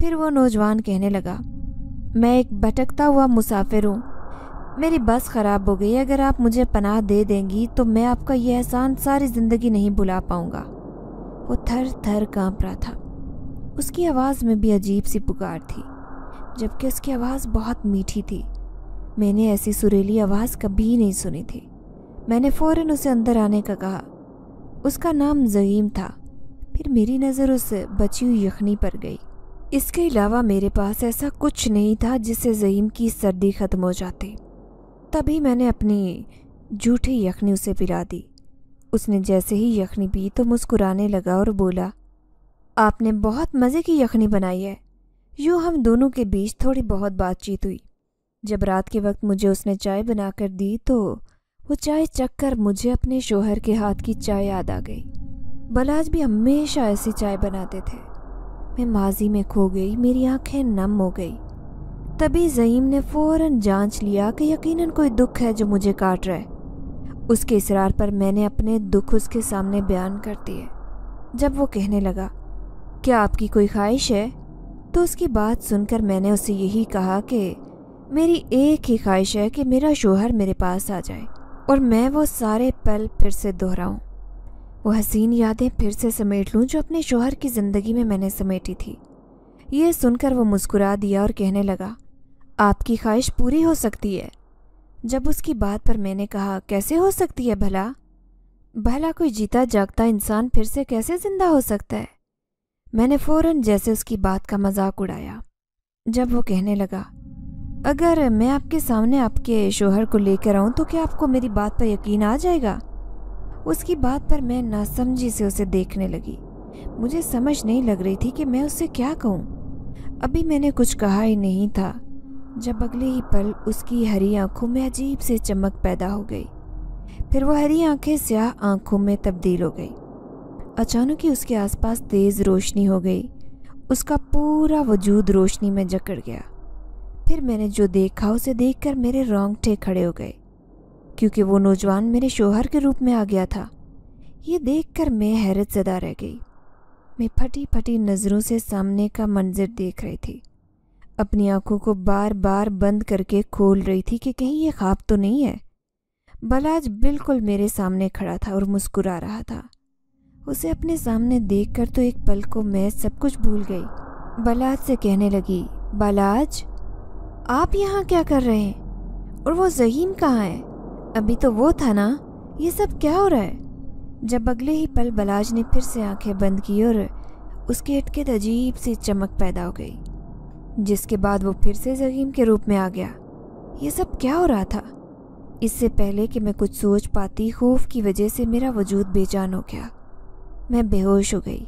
S1: फिर वो नौजवान कहने लगा मैं एक भटकता हुआ मुसाफिर हूँ मेरी बस ख़राब हो गई अगर आप मुझे पनाह दे देंगी तो मैं आपका यह एहसान सारी ज़िंदगी नहीं भुला पाऊँगा वो थर थर कांप रहा था उसकी आवाज़ में भी अजीब सी पुकार थी जबकि उसकी आवाज़ बहुत मीठी थी मैंने ऐसी सुरीली आवाज़ कभी नहीं सुनी थी मैंने फ़ौर उसे अंदर आने का कहा उसका नाम जईम था फिर मेरी नज़र उस बची हुई यखनी पर गई इसके अलावा मेरे पास ऐसा कुछ नहीं था जिससे जईम की सर्दी ख़त्म हो जाती तभी मैंने अपनी जूठी यखनी उसे पिला दी उसने जैसे ही यखनी पी तो मुस्कुराने लगा और बोला आपने बहुत मज़े की यखनी बनाई है यूँ हम दोनों के बीच थोड़ी बहुत बातचीत हुई जब रात के वक्त मुझे उसने चाय बनाकर दी तो वो चाय चख कर मुझे अपने शोहर के हाथ की चाय याद आ गई बलाज भी हमेशा ऐसी चाय बनाते थे मैं माजी में खो गई मेरी आंखें नम हो गई तभी जईम ने फ़ौर जांच लिया कि यकीनन कोई दुख है जो मुझे काट रहा है उसके इसरार पर मैंने अपने दुख उसके सामने बयान कर दिए जब वो कहने लगा क्या आपकी कोई ख्वाहिश है तो उसकी बात सुनकर मैंने उसे यही कहा कि मेरी एक ही ख्वाहिश है कि मेरा शोहर मेरे पास आ जाए और मैं वो सारे पल फिर से दोहराऊं वो हसीन यादें फिर से समेट लूं जो अपने शोहर की ज़िंदगी में मैंने समेटी थी ये सुनकर वो मुस्कुरा दिया और कहने लगा आपकी ख्वाहिश पूरी हो सकती है जब उसकी बात पर मैंने कहा कैसे हो सकती है भला भला कोई जीता जागता इंसान फिर से कैसे जिंदा हो सकता है मैंने फ़ौरन जैसे उसकी बात का मजाक उड़ाया जब वो कहने लगा अगर मैं आपके सामने आपके शोहर को लेकर आऊँ तो क्या आपको मेरी बात पर यकीन आ जाएगा उसकी बात पर मैं नासमझी से उसे देखने लगी मुझे समझ नहीं लग रही थी कि मैं उससे क्या कहूँ अभी मैंने कुछ कहा ही नहीं था जब अगले ही पल उसकी हरी आंखों में अजीब से चमक पैदा हो गई फिर वो हरी आंखें स्याह आंखों में तब्दील हो गई अचानक ही उसके आसपास तेज़ रोशनी हो गई उसका पूरा वजूद रोशनी में जकड़ गया फिर मैंने जो देखा उसे देखकर मेरे रोंगटे खड़े हो गए क्योंकि वो नौजवान मेरे शोहर के रूप में आ गया था ये देखकर मैं हैरत ज़दा रह गई मैं फटी फटी नज़रों से सामने का मंजर देख रही थी अपनी आंखों को बार बार बंद करके खोल रही थी कि कहीं ये ख्वाब तो नहीं है बलाज बिल्कुल मेरे सामने खड़ा था और मुस्कुरा रहा था उसे अपने सामने देखकर तो एक पल को मैं सब कुछ भूल गई बलाज से कहने लगी बलाज आप यहाँ क्या कर रहे हैं और वो जहीम कहाँ है अभी तो वो था ना ये सब क्या हो रहा है जब अगले ही पल बलाज ने फिर से आंखें बंद की और उसके अटके तो अजीब सी चमक पैदा हो गई जिसके बाद वो फिर से जहीम के रूप में आ गया ये सब क्या हो रहा था इससे पहले कि मैं कुछ सोच पाती खौफ की वजह से मेरा वजूद बेजान हो गया मैं बेहोश हो गई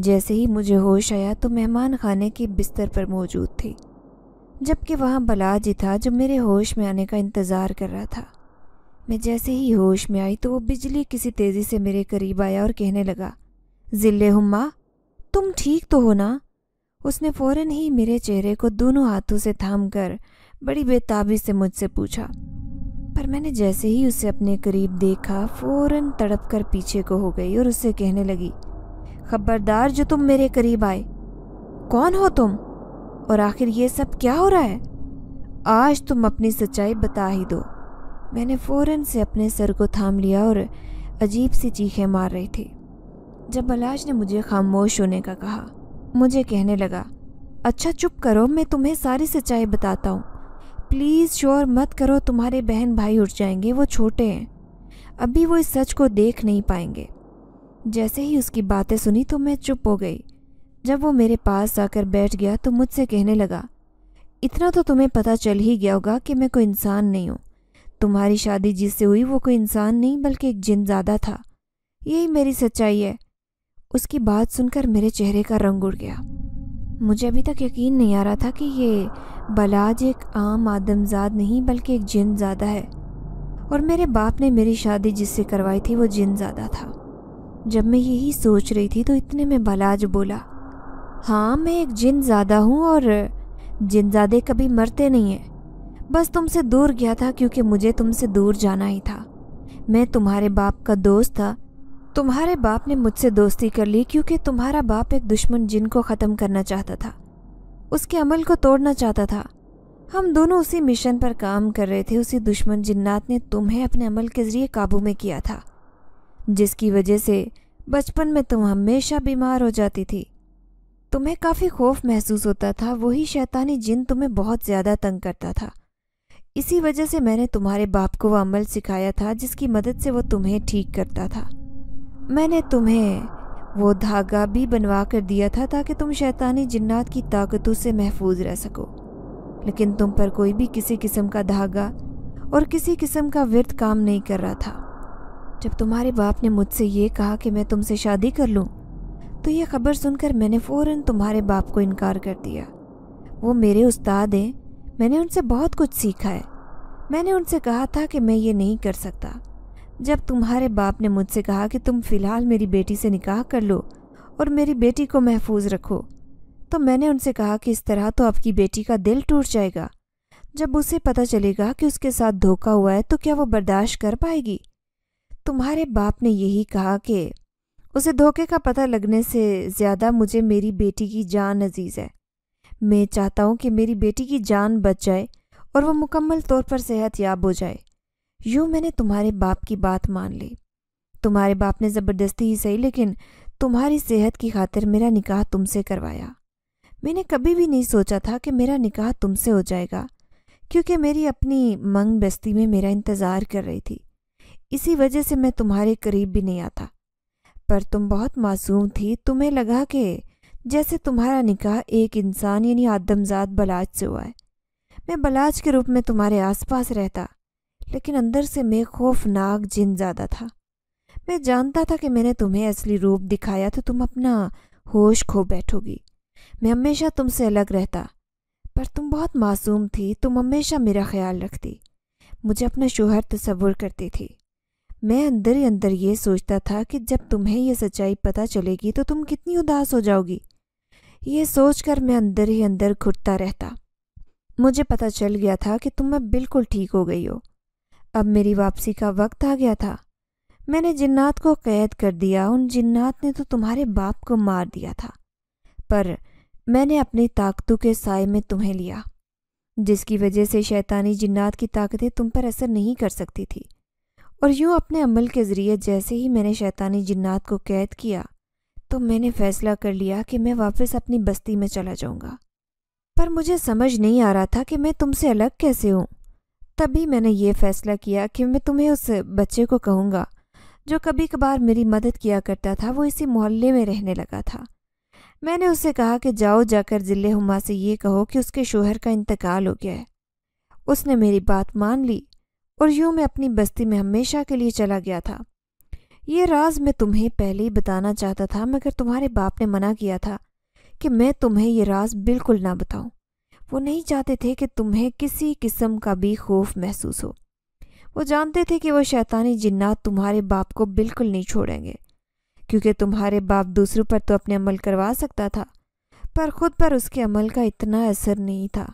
S1: जैसे ही मुझे होश आया तो मेहमान खाने के बिस्तर पर मौजूद थी जबकि वहाँ बलाज ही था जो मेरे होश में आने का इंतज़ार कर रहा था मैं जैसे ही होश में आई तो वो बिजली किसी तेज़ी से मेरे करीब आया और कहने लगा जिल्ले हुम्मा तुम ठीक तो हो ना उसने फौरन ही मेरे चेहरे को दोनों हाथों से थाम कर बड़ी बेताबी से मुझसे पूछा पर मैंने जैसे ही उसे अपने करीब देखा फौरन तड़प कर पीछे को हो गई और उससे कहने लगी खबरदार जो तुम मेरे करीब आए कौन हो तुम और आखिर ये सब क्या हो रहा है आज तुम अपनी सच्चाई बता ही दो मैंने फ़ौरन से अपने सर को थाम लिया और अजीब सी चीखें मार रही थी जब अलाज ने मुझे खामोश होने का कहा मुझे कहने लगा अच्छा चुप करो मैं तुम्हें सारी सच्चाई बताता हूँ प्लीज़ शोर मत करो तुम्हारे बहन भाई उठ जाएंगे वो छोटे हैं अभी वो इस सच को देख नहीं पाएंगे जैसे ही उसकी बातें सुनी तो मैं चुप हो गई जब वो मेरे पास आकर बैठ गया तो मुझसे कहने लगा इतना तो तुम्हें पता चल ही गया होगा कि मैं कोई इंसान नहीं हूँ तुम्हारी शादी जिससे हुई वो कोई इंसान नहीं बल्कि एक जिन ज्यादा था यही मेरी सच्चाई है उसकी बात सुनकर मेरे चेहरे का रंग उड़ गया मुझे अभी तक यकीन नहीं आ रहा था कि ये बलाज एक आम आदमजाद नहीं बल्कि एक जिन ज़्यादा है और मेरे बाप ने मेरी शादी जिससे करवाई थी वो जिन ज़्यादा था जब मैं यही सोच रही थी तो इतने में बलाज बोला हाँ मैं एक जिन ज़्यादा हूँ और जिन ज़्यादे कभी मरते नहीं हैं बस तुमसे दूर गया था क्योंकि मुझे तुमसे दूर जाना ही था मैं तुम्हारे बाप का दोस्त था तुम्हारे बाप ने मुझसे दोस्ती कर ली क्योंकि तुम्हारा बाप एक दुश्मन जिन को ख़त्म करना चाहता था उसके अमल को तोड़ना चाहता था हम दोनों उसी मिशन पर काम कर रहे थे उसी दुश्मन जिन्नात ने तुम्हें अपने अमल के ज़रिए काबू में किया था जिसकी वजह से बचपन में तुम हमेशा बीमार हो जाती थी तुम्हें काफ़ी खौफ महसूस होता था वही शैतानी जिन तुम्हें बहुत ज़्यादा तंग करता था इसी वजह से मैंने तुम्हारे बाप को वह अमल सिखाया था जिसकी मदद से वो तुम्हें ठीक करता था मैंने तुम्हें वो धागा भी बनवा कर दिया था ताकि तुम शैतानी जिन्नात की ताकतों से महफूज रह सको लेकिन तुम पर कोई भी किसी किस्म का धागा और किसी किस्म का विरत काम नहीं कर रहा था जब तुम्हारे बाप ने मुझसे ये कहा कि मैं तुमसे शादी कर लूँ तो यह खबर सुनकर मैंने फ़ौर तुम्हारे बाप को इनकार कर दिया वो मेरे उस्ताद हैं मैंने उनसे बहुत कुछ सीखा है मैंने उनसे कहा था कि मैं ये नहीं कर सकता जब तुम्हारे बाप ने मुझसे कहा कि तुम फ़िलहाल मेरी बेटी से निकाह कर लो और मेरी बेटी को महफूज रखो तो मैंने उनसे कहा कि इस तरह तो आपकी बेटी का दिल टूट जाएगा जब उसे पता चलेगा कि उसके साथ धोखा हुआ है तो क्या वो बर्दाश्त कर पाएगी तुम्हारे बाप ने यही कहा कि उसे धोखे का पता लगने से ज़्यादा मुझे मेरी बेटी की जान अजीज़ है मैं चाहता हूँ कि मेरी बेटी की जान बच जाए और वो मुकम्मल तौर पर सेहत याब हो जाए यूं मैंने तुम्हारे बाप की बात मान ली तुम्हारे बाप ने ज़बरदस्ती ही सही लेकिन तुम्हारी सेहत की खातिर मेरा निकाह तुमसे करवाया मैंने कभी भी नहीं सोचा था कि मेरा निकाह तुमसे हो जाएगा क्योंकि मेरी अपनी मंग बस्ती में मेरा इंतज़ार कर रही थी इसी वजह से मैं तुम्हारे करीब भी नहीं आता पर तुम बहुत मासूम थी तुम्हें लगा कि जैसे तुम्हारा निकाह एक इंसान यानी आदमजात बलाज से हुआ है मैं बलाज के रूप में तुम्हारे आसपास रहता लेकिन अंदर से मैं खौफनाक जिन ज़्यादा था मैं जानता था कि मैंने तुम्हें असली रूप दिखाया तो तुम अपना होश खो बैठोगी मैं हमेशा तुमसे अलग रहता पर तुम बहुत मासूम थी तुम हमेशा मेरा ख्याल रखती मुझे अपना शोहर तस्वुर करती थी मैं अंदर ही अंदर ये सोचता था कि जब तुम्हें यह सच्चाई पता चलेगी तो तुम कितनी उदास हो जाओगी ये सोचकर मैं अंदर ही अंदर घुटता रहता मुझे पता चल गया था कि तुम अब बिल्कुल ठीक हो गई हो अब मेरी वापसी का वक्त आ गया था मैंने जिन्नात को कैद कर दिया उन जिन्नात ने तो तुम्हारे बाप को मार दिया था पर मैंने अपनी ताकतों के साय में तुम्हें लिया जिसकी वजह से शैतानी जिन्नात की ताकतें तुम पर असर नहीं कर सकती थी और यूं अपने अमल के ज़रिए जैसे ही मैंने शैतानी जिन्नात को कैद किया तो मैंने फ़ैसला कर लिया कि मैं वापस अपनी बस्ती में चला जाऊंगा पर मुझे समझ नहीं आ रहा था कि मैं तुमसे अलग कैसे हूँ तभी मैंने ये फैसला किया कि मैं तुम्हें उस बच्चे को कहूँगा जो कभी कभार मेरी मदद किया करता था वो इसी मोहल्ले में रहने लगा था मैंने उससे कहा कि जाओ जाकर ज़िले हुमा से ये कहो कि उसके शोहर का इंतकाल हो गया है उसने मेरी बात मान ली और यूं मैं अपनी बस्ती में हमेशा के लिए चला गया था ये राज मैं तुम्हें पहले ही बताना चाहता था मगर तुम्हारे बाप ने मना किया था कि मैं तुम्हें ये राज बिल्कुल ना बताऊं वो नहीं चाहते थे कि तुम्हें किसी किस्म का भी खौफ महसूस हो वो जानते थे कि वो शैतानी जिन्नात तुम्हारे बाप को बिल्कुल नहीं छोड़ेंगे क्योंकि तुम्हारे बाप दूसरों पर तो अपने अमल करवा सकता था पर खुद पर उसके अमल का इतना असर नहीं था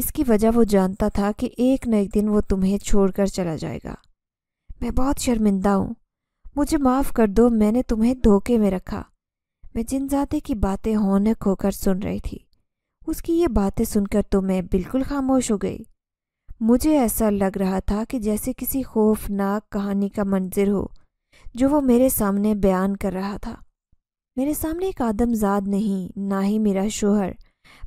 S1: इसकी वजह वो जानता था कि एक न एक दिन वो तुम्हें छोड़कर चला जाएगा मैं बहुत शर्मिंदा हूँ मुझे माफ़ कर दो मैंने तुम्हें धोखे में रखा मैं जिन जाते की बातें होनक होकर सुन रही थी उसकी ये बातें सुनकर तो मैं बिल्कुल खामोश हो गई मुझे ऐसा लग रहा था कि जैसे किसी खौफनाक कहानी का मंजर हो जो वो मेरे सामने बयान कर रहा था मेरे सामने एक आदमजाद नहीं ना ही मेरा शोहर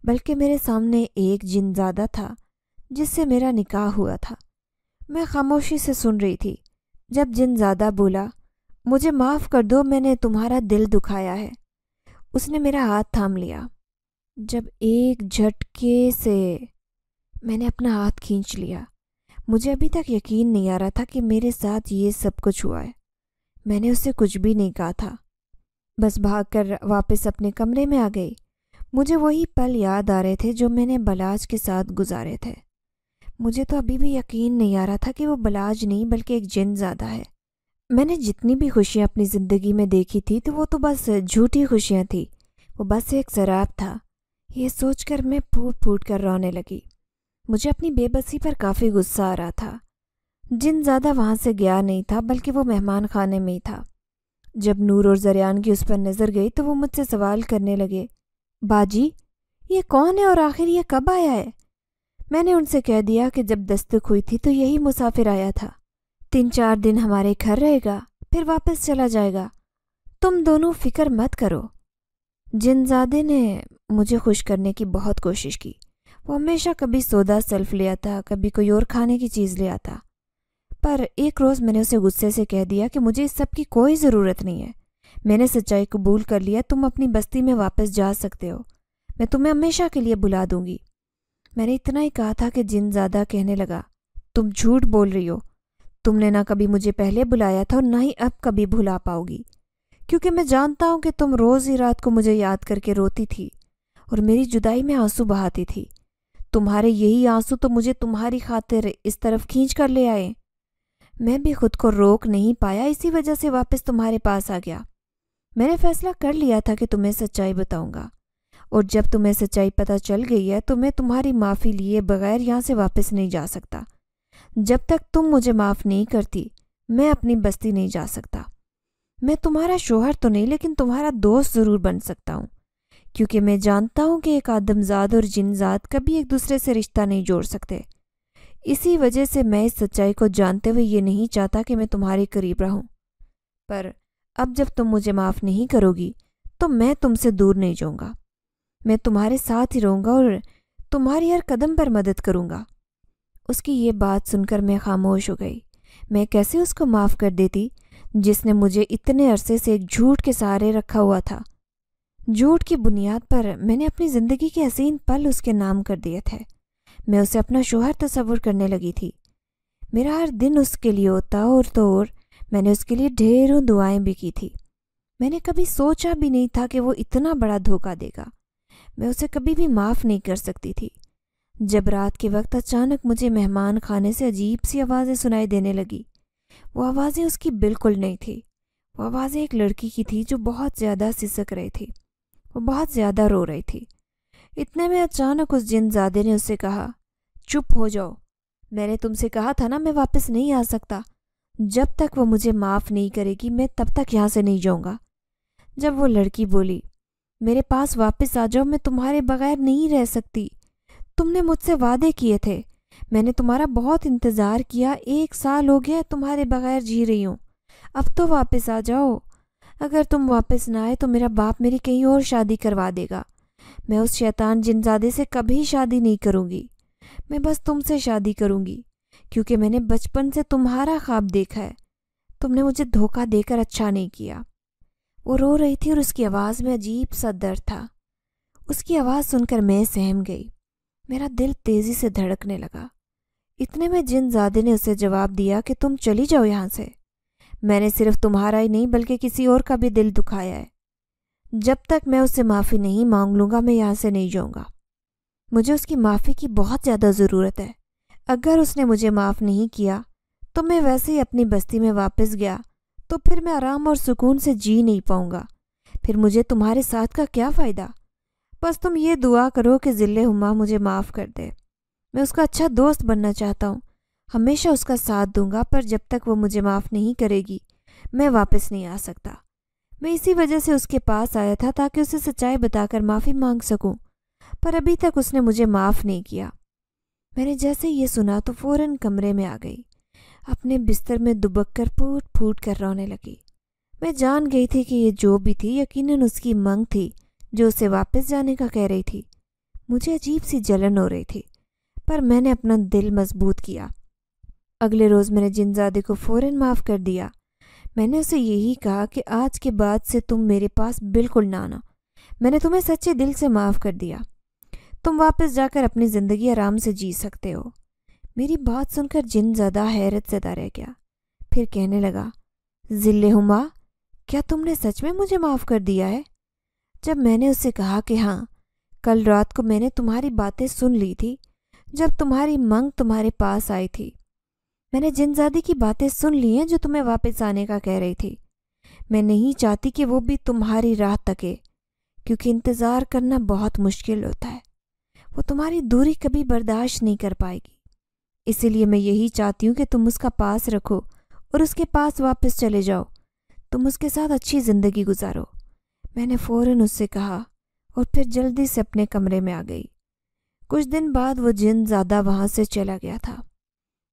S1: बल्कि मेरे सामने एक जिनजादा था जिससे मेरा निकाह हुआ था मैं खामोशी से सुन रही थी जब जिन ज्यादा बोला मुझे माफ़ कर दो मैंने तुम्हारा दिल दुखाया है उसने मेरा हाथ थाम लिया जब एक झटके से मैंने अपना हाथ खींच लिया मुझे अभी तक यकीन नहीं आ रहा था कि मेरे साथ ये सब कुछ हुआ है मैंने उसे कुछ भी नहीं कहा था बस भागकर वापस अपने कमरे में आ गई मुझे वही पल याद आ रहे थे जो मैंने बलाज के साथ गुजारे थे मुझे तो अभी भी यकीन नहीं आ रहा था कि वो बलाज नहीं बल्कि एक जिन ज़्यादा है मैंने जितनी भी खुशियाँ अपनी ज़िंदगी में देखी थी तो वो तो बस झूठी खुशियाँ थी वो बस एक शराब था ये सोचकर मैं फूट फूट कर रोने लगी मुझे अपनी बेबसी पर काफ़ी गुस्सा आ रहा था जिन ज़्यादा वहाँ से गया नहीं था बल्कि वो मेहमान खाने में ही था जब नूर और जरियान की उस पर नज़र गई तो वो मुझसे सवाल करने लगे बाजी ये कौन है और आखिर ये कब आया है मैंने उनसे कह दिया कि जब दस्तक हुई थी तो यही मुसाफिर आया था तीन चार दिन हमारे घर रहेगा फिर वापस चला जाएगा तुम दोनों फिक्र मत करो जिनजादे ने मुझे खुश करने की बहुत कोशिश की वो हमेशा कभी सोदा सेल्फ ले आता कभी कोई और खाने की चीज़ ले आता पर एक रोज़ मैंने उसे गुस्से से कह दिया कि मुझे इस सब की कोई ज़रूरत नहीं है मैंने सच्चाई कबूल कर लिया तुम अपनी बस्ती में वापस जा सकते हो मैं तुम्हें हमेशा के लिए बुला दूंगी मैंने इतना ही कहा था कि जिन ज़्यादा कहने लगा तुम झूठ बोल रही हो तुमने ना कभी मुझे पहले बुलाया था और ना ही अब कभी भुला पाओगी क्योंकि मैं जानता हूं कि तुम रोज़ ही रात को मुझे याद करके रोती थी और मेरी जुदाई में आंसू बहाती थी तुम्हारे यही आंसू तो मुझे तुम्हारी खातिर इस तरफ खींच कर ले आए मैं भी खुद को रोक नहीं पाया इसी वजह से वापस तुम्हारे पास आ गया मैंने फैसला कर लिया था कि तुम्हें सच्चाई बताऊंगा और जब तुम्हें सच्चाई पता चल गई है तो मैं तुम्हारी माफ़ी लिए बगैर यहां से वापस नहीं जा सकता जब तक तुम मुझे माफ़ नहीं करती मैं अपनी बस्ती नहीं जा सकता मैं तुम्हारा शोहर तो नहीं लेकिन तुम्हारा दोस्त ज़रूर बन सकता हूँ क्योंकि मैं जानता हूँ कि एक आदमजाद और जिनजाद कभी एक दूसरे से रिश्ता नहीं जोड़ सकते इसी वजह से मैं इस सच्चाई को जानते हुए ये नहीं चाहता कि मैं तुम्हारे करीब रहूँ पर अब जब तुम मुझे माफ़ नहीं करोगी तो मैं तुमसे दूर नहीं जाऊँगा मैं तुम्हारे साथ ही रहूँगा और तुम्हारी हर कदम पर मदद करूँगा उसकी ये बात सुनकर मैं खामोश हो गई मैं कैसे उसको माफ़ कर देती जिसने मुझे इतने अरसे से झूठ के सहारे रखा हुआ था झूठ की बुनियाद पर मैंने अपनी ज़िंदगी के हसीन पल उसके नाम कर दिए थे मैं उसे अपना शोहर तस्वुर करने लगी थी मेरा हर दिन उसके लिए होता और तो और मैंने उसके लिए ढेरों दुआएं भी की थी मैंने कभी सोचा भी नहीं था कि वो इतना बड़ा धोखा देगा मैं उसे कभी भी माफ़ नहीं कर सकती थी जब रात के वक्त अचानक मुझे मेहमान खाने से अजीब सी आवाज़ें सुनाई देने लगी वो आवाज़ें उसकी बिल्कुल नहीं थी वो आवाज़ें एक लड़की की थी जो बहुत ज़्यादा सिसक रही थी वो बहुत ज़्यादा रो रही थी इतने में अचानक उस जिनजादे ने उससे कहा चुप हो जाओ मैंने तुमसे कहा था ना मैं वापस नहीं आ सकता जब तक वो मुझे माफ़ नहीं करेगी मैं तब तक यहाँ से नहीं जाऊँगा जब वो लड़की बोली मेरे पास वापस आ जाओ मैं तुम्हारे बगैर नहीं रह सकती तुमने मुझसे वादे किए थे मैंने तुम्हारा बहुत इंतज़ार किया एक साल हो गया तुम्हारे बगैर जी रही हूँ अब तो वापस आ जाओ अगर तुम वापस ना आए तो मेरा बाप मेरी कहीं और शादी करवा देगा मैं उस शैतान जिनजादे से कभी शादी नहीं करूँगी मैं बस तुमसे शादी करूँगी क्योंकि मैंने बचपन से तुम्हारा ख्वाब देखा है तुमने मुझे धोखा देकर अच्छा नहीं किया वो रो रही थी और उसकी आवाज़ में अजीब सा दर्द था उसकी आवाज़ सुनकर मैं सहम गई मेरा दिल तेजी से धड़कने लगा इतने में जिन जादे ने उसे जवाब दिया कि तुम चली जाओ यहां से मैंने सिर्फ तुम्हारा ही नहीं बल्कि किसी और का भी दिल दुखाया है जब तक मैं उससे माफ़ी नहीं मांग लूंगा मैं यहाँ से नहीं जाऊंगा मुझे उसकी माफ़ी की बहुत ज़्यादा ज़रूरत है अगर उसने मुझे माफ़ नहीं किया तो मैं वैसे ही अपनी बस्ती में वापस गया तो फिर मैं आराम और सुकून से जी नहीं पाऊंगा फिर मुझे तुम्हारे साथ का क्या फ़ायदा बस तुम ये दुआ करो कि ज़िले हुमा मुझे माफ़ कर दे मैं उसका अच्छा दोस्त बनना चाहता हूँ हमेशा उसका साथ दूंगा पर जब तक वो मुझे माफ़ नहीं करेगी मैं वापस नहीं आ सकता मैं इसी वजह से उसके पास आया था ताकि उसे सच्चाई बताकर माफ़ी मांग सकूं पर अभी तक उसने मुझे माफ़ नहीं किया मैंने जैसे ये सुना तो फ़ौरन कमरे में आ गई अपने बिस्तर में दुबक कर फूट फूट कर रोने लगी मैं जान गई थी कि ये जो भी थी यकीनन उसकी मंग थी जो उसे वापस जाने का कह रही थी मुझे अजीब सी जलन हो रही थी पर मैंने अपना दिल मजबूत किया अगले रोज़ मैंने जिनजादे को फ़ौर माफ़ कर दिया मैंने उसे यही कहा कि आज के बाद से तुम मेरे पास बिल्कुल ना आना मैंने तुम्हें सच्चे दिल से माफ़ कर दिया तुम वापस जाकर अपनी ज़िंदगी आराम से जी सकते हो मेरी बात सुनकर जिन ज़्यादा हैरत ज़दा रह गया फिर कहने लगा जिल्ले हुमा क्या तुमने सच में मुझे माफ़ कर दिया है जब मैंने उसे कहा कि हाँ कल रात को मैंने तुम्हारी बातें सुन ली थी जब तुम्हारी मंग तुम्हारे पास आई थी मैंने जिनजादी की बातें सुन ली हैं जो तुम्हें वापस आने का कह रही थी मैं नहीं चाहती कि वो भी तुम्हारी राह तके क्योंकि इंतज़ार करना बहुत मुश्किल होता है वो तुम्हारी दूरी कभी बर्दाश्त नहीं कर पाएगी इसीलिए मैं यही चाहती हूँ कि तुम उसका पास रखो और उसके पास वापस चले जाओ तुम उसके साथ अच्छी ज़िंदगी गुजारो मैंने फ़ौरन उससे कहा और फिर जल्दी से अपने कमरे में आ गई कुछ दिन बाद वो जिन ज़्यादा वहाँ से चला गया था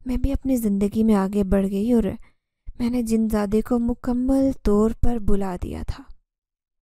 S1: मैं भी अपनी ज़िंदगी में आगे बढ़ गई और मैंने जिन ज़्यादा को मुकम्मल तौर पर बुला दिया था